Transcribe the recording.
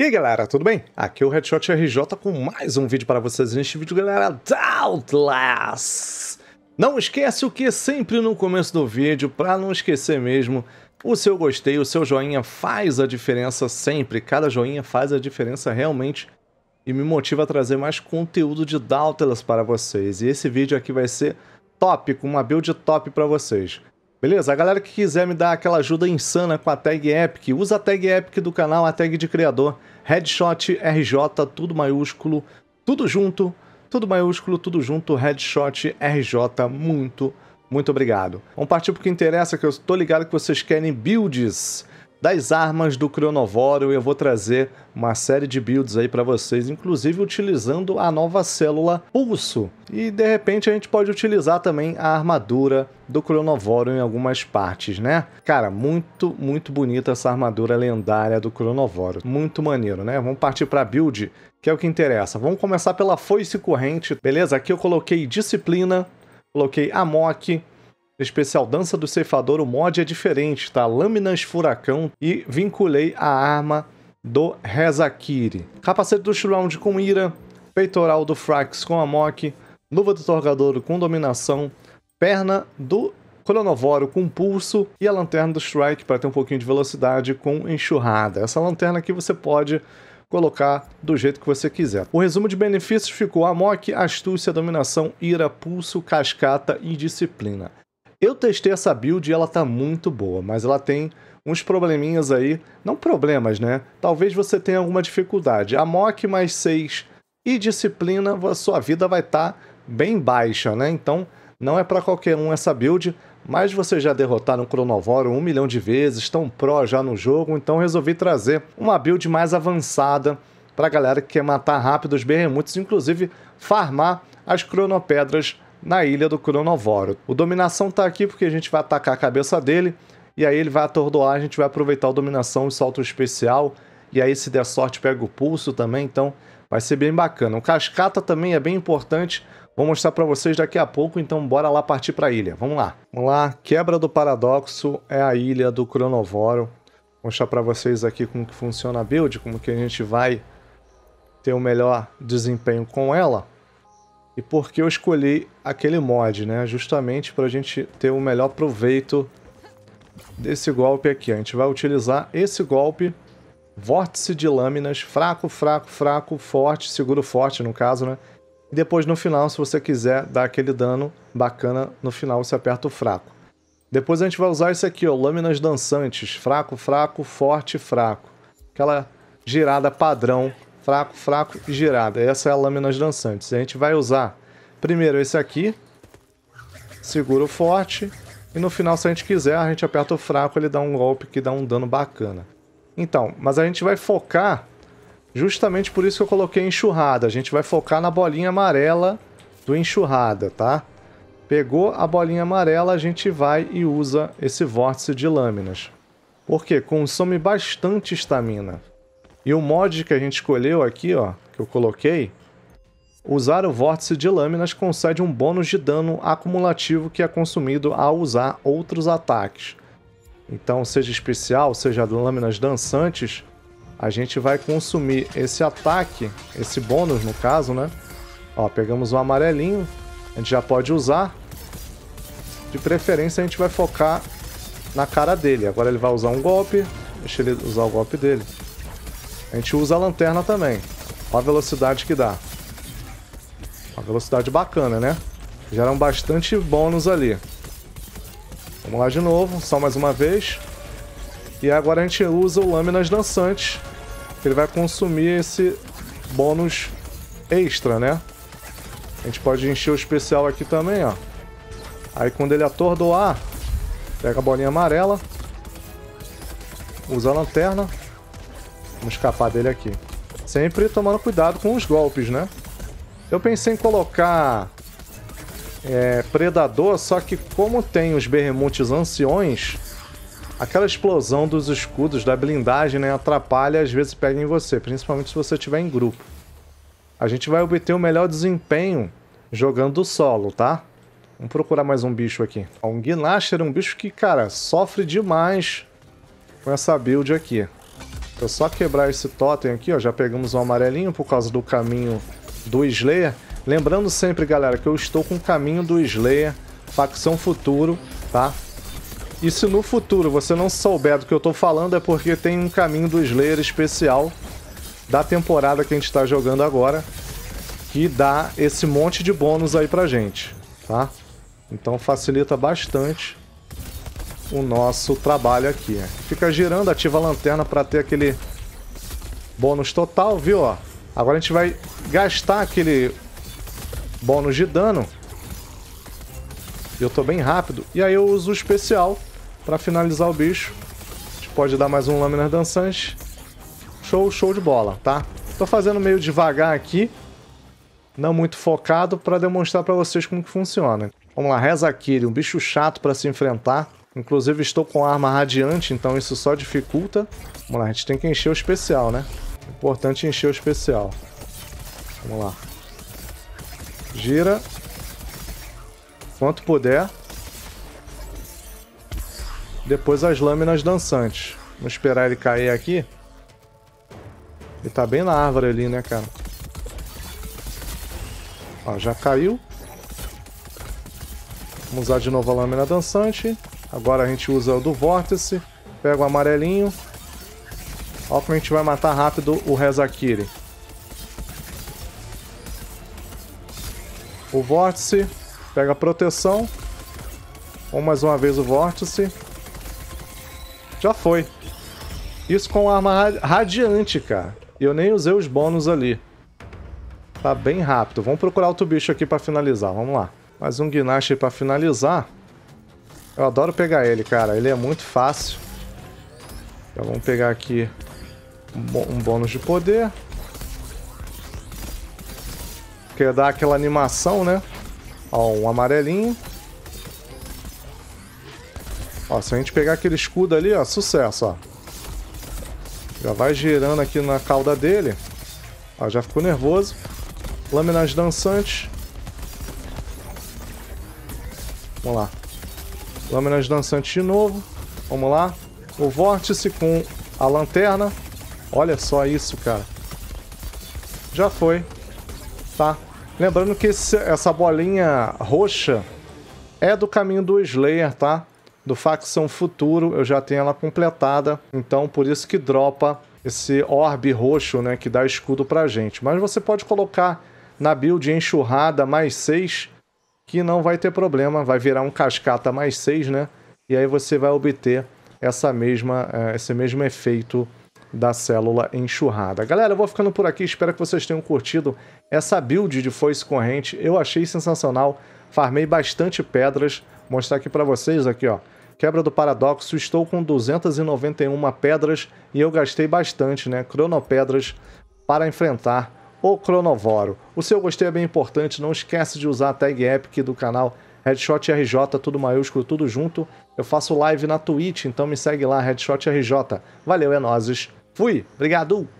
E aí galera, tudo bem? Aqui é o Headshot RJ com mais um vídeo para vocês. Neste vídeo, galera, Doubtless! Não esquece o que é sempre no começo do vídeo, para não esquecer mesmo, o seu gostei, o seu joinha faz a diferença sempre. Cada joinha faz a diferença realmente e me motiva a trazer mais conteúdo de Doubtless para vocês. E esse vídeo aqui vai ser top, com uma build top para vocês. Beleza? A galera que quiser me dar aquela ajuda insana com a tag Epic, usa a tag Epic do canal, a tag de criador, Headshot RJ, tudo maiúsculo, tudo junto, tudo maiúsculo, tudo junto, Headshot RJ, muito, muito obrigado. Vamos partir pro que interessa, que eu tô ligado que vocês querem builds das armas do Cronovoro. Eu vou trazer uma série de builds aí para vocês, inclusive utilizando a nova célula Pulso. E de repente a gente pode utilizar também a armadura do Cronovoro em algumas partes, né? Cara, muito, muito bonita essa armadura lendária do Cronovoro. Muito maneiro, né? Vamos partir para build, que é o que interessa. Vamos começar pela foice corrente, beleza? Aqui eu coloquei disciplina, coloquei amok, especial Dança do Ceifador, o mod é diferente, tá? Lâminas Furacão e vinculei a arma do Rezakiri. Capacete do Shroud com Ira, peitoral do Frax com Amok, luva do Torgador com Dominação, perna do cronovoro com pulso e a lanterna do Strike para ter um pouquinho de velocidade com enxurrada. Essa lanterna aqui você pode colocar do jeito que você quiser. O resumo de benefícios ficou Amok, Astúcia, Dominação, Ira, Pulso, Cascata e Disciplina. Eu testei essa build e ela tá muito boa, mas ela tem uns probleminhas aí. Não problemas, né? Talvez você tenha alguma dificuldade. A MOC mais 6 e disciplina, a sua vida vai estar tá bem baixa, né? Então, não é para qualquer um essa build, mas vocês já derrotaram o Cronovoro um milhão de vezes, estão pró já no jogo, então resolvi trazer uma build mais avançada para galera que quer matar rápido os berremutos, inclusive farmar as cronopedras na ilha do Cronovoro. O Dominação tá aqui porque a gente vai atacar a cabeça dele, e aí ele vai atordoar, a gente vai aproveitar o Dominação e solta o especial, e aí se der sorte pega o pulso também, então vai ser bem bacana. O Cascata também é bem importante, vou mostrar para vocês daqui a pouco, então bora lá partir para a ilha, vamos lá. Vamos lá, Quebra do Paradoxo é a ilha do Cronovoro. Vou mostrar para vocês aqui como que funciona a build, como que a gente vai ter o melhor desempenho com ela e por que eu escolhi aquele mod, né? Justamente para a gente ter o melhor proveito desse golpe aqui. A gente vai utilizar esse golpe, vórtice de lâminas, fraco, fraco, fraco, forte, seguro forte no caso, né? E depois no final, se você quiser dar aquele dano bacana, no final você aperta o fraco. Depois a gente vai usar esse aqui, ó, lâminas dançantes, fraco, fraco, forte, fraco. Aquela girada padrão fraco, fraco e girada. Essa é a lâminas dançantes. A gente vai usar primeiro esse aqui, segura o forte, e no final, se a gente quiser, a gente aperta o fraco, ele dá um golpe que dá um dano bacana. Então, mas a gente vai focar, justamente por isso que eu coloquei enxurrada, a gente vai focar na bolinha amarela do enxurrada, tá? Pegou a bolinha amarela, a gente vai e usa esse vórtice de lâminas. Porque consome bastante estamina. E o mod que a gente escolheu aqui, ó, que eu coloquei, usar o vórtice de lâminas concede um bônus de dano acumulativo que é consumido ao usar outros ataques. Então, seja especial, seja lâminas dançantes, a gente vai consumir esse ataque, esse bônus no caso, né? Ó, pegamos o um amarelinho, a gente já pode usar. De preferência a gente vai focar na cara dele. Agora ele vai usar um golpe, deixa ele usar o golpe dele. A gente usa a lanterna também. Olha a velocidade que dá. Uma velocidade bacana, né? Geram bastante bônus ali. Vamos lá de novo, só mais uma vez. E agora a gente usa o Lâminas Dançantes. Ele vai consumir esse bônus extra, né? A gente pode encher o especial aqui também, ó. Aí quando ele atordoar, pega a bolinha amarela. Usa a lanterna. Vamos escapar dele aqui. Sempre tomando cuidado com os golpes, né? Eu pensei em colocar é, Predador, só que como tem os Berremontes Anciões, aquela explosão dos escudos, da blindagem, né, atrapalha e às vezes pega em você, principalmente se você estiver em grupo. A gente vai obter o melhor desempenho jogando solo, tá? Vamos procurar mais um bicho aqui. Um Guinasher é um bicho que, cara, sofre demais com essa build aqui. Então só quebrar esse totem aqui, ó, já pegamos um amarelinho por causa do caminho do Slayer. Lembrando sempre, galera, que eu estou com o caminho do Slayer, facção futuro, tá? E se no futuro você não souber do que eu estou falando, é porque tem um caminho do Slayer especial da temporada que a gente está jogando agora, que dá esse monte de bônus aí pra gente, tá? Então facilita bastante o nosso trabalho aqui. Fica girando, ativa a lanterna para ter aquele bônus total, viu? Ó, agora a gente vai gastar aquele bônus de dano. Eu tô bem rápido. E aí eu uso o especial para finalizar o bicho. A gente pode dar mais um Lâminas Dançante. Show, show de bola, tá? Tô fazendo meio devagar aqui. Não muito focado para demonstrar para vocês como que funciona. Vamos lá, Reza Kiri, um bicho chato para se enfrentar. Inclusive estou com arma radiante, então isso só dificulta. Vamos lá, a gente tem que encher o especial, né? Importante encher o especial. Vamos lá. Gira. Quanto puder. Depois as lâminas dançantes. Vamos esperar ele cair aqui. Ele tá bem na árvore ali, né, cara? Ó, já caiu. Vamos usar de novo a lâmina dançante. Agora a gente usa o do vórtice. Pega o amarelinho. ó, como a gente vai matar rápido o Rezakiri. O vórtice. Pega a proteção. Ou mais uma vez o vórtice. Já foi. Isso com arma radiante, cara. E eu nem usei os bônus ali. Tá bem rápido. Vamos procurar outro bicho aqui pra finalizar. Vamos lá. Mais um Gnash aí pra finalizar. Eu adoro pegar ele, cara. Ele é muito fácil. Então vamos pegar aqui um bônus de poder. Porque dá aquela animação, né? Ó, um amarelinho. Ó, se a gente pegar aquele escudo ali, ó, sucesso, ó. Já vai girando aqui na cauda dele. Ó, já ficou nervoso. Lâminas dançantes. Vamos lá. Lâminas dançantes de novo. Vamos lá. O vórtice com a lanterna. Olha só isso, cara. Já foi. Tá. Lembrando que esse, essa bolinha roxa é do caminho do Slayer, tá? Do Facção Futuro. Eu já tenho ela completada. Então, por isso que dropa esse orbe roxo, né? Que dá escudo pra gente. Mas você pode colocar na build enxurrada mais 6 que não vai ter problema, vai virar um cascata mais 6, né? E aí você vai obter essa mesma, eh, esse mesmo efeito da célula enxurrada. Galera, eu vou ficando por aqui, espero que vocês tenham curtido essa build de foice corrente. Eu achei sensacional, farmei bastante pedras, vou mostrar aqui para vocês aqui, ó. Quebra do paradoxo, estou com 291 pedras e eu gastei bastante, né, cronopedras para enfrentar o Cronovoro. O seu gostei é bem importante, não esquece de usar a tag Epic do canal Headshot RJ, tudo maiúsculo, tudo junto. Eu faço live na Twitch, então me segue lá, Headshot RJ. Valeu, é nozes. Fui, obrigado!